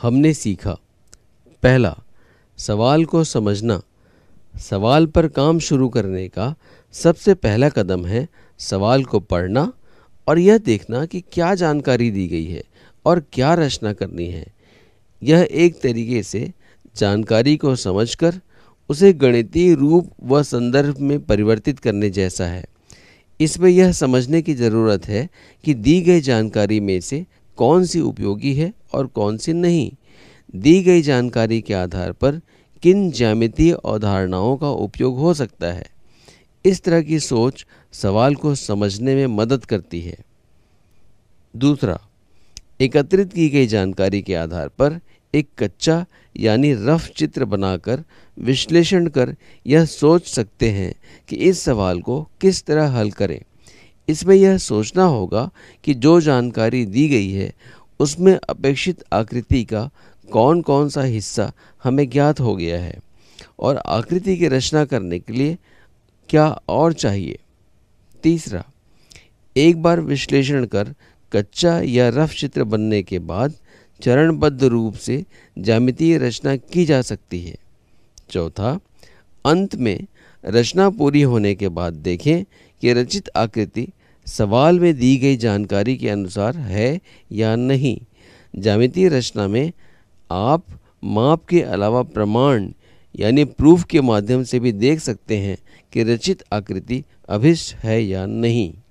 हमने सीखा पहला सवाल को समझना सवाल पर काम शुरू करने का सबसे पहला कदम है सवाल को पढ़ना और यह देखना कि क्या जानकारी दी गई है और क्या रचना करनी है यह एक तरीके से जानकारी को समझकर उसे गणितीय रूप व संदर्भ में परिवर्तित करने जैसा है इसमें यह समझने की ज़रूरत है कि दी गई जानकारी में से कौन सी उपयोगी है और कौन सी नहीं दी गई जानकारी के आधार पर किन ज्यामितीय अवधारणाओं का उपयोग हो सकता है इस तरह की सोच सवाल को समझने में मदद करती है दूसरा एकत्रित की गई जानकारी के आधार पर एक कच्चा यानी रफ चित्र बनाकर विश्लेषण कर यह सोच सकते हैं कि इस सवाल को किस तरह हल करें इसमें यह सोचना होगा कि जो जानकारी दी गई है उसमें अपेक्षित आकृति का कौन कौन सा हिस्सा हमें ज्ञात हो गया है और आकृति की रचना करने के लिए क्या और चाहिए तीसरा एक बार विश्लेषण कर कच्चा या रफ चित्र बनने के बाद चरणबद्ध रूप से जामितीय रचना की जा सकती है चौथा अंत में रचना पूरी होने के बाद देखें कि रचित आकृति सवाल में दी गई जानकारी के अनुसार है या नहीं जामितीय रचना में आप माप के अलावा प्रमाण यानी प्रूफ के माध्यम से भी देख सकते हैं कि रचित आकृति अभिष्ट है या नहीं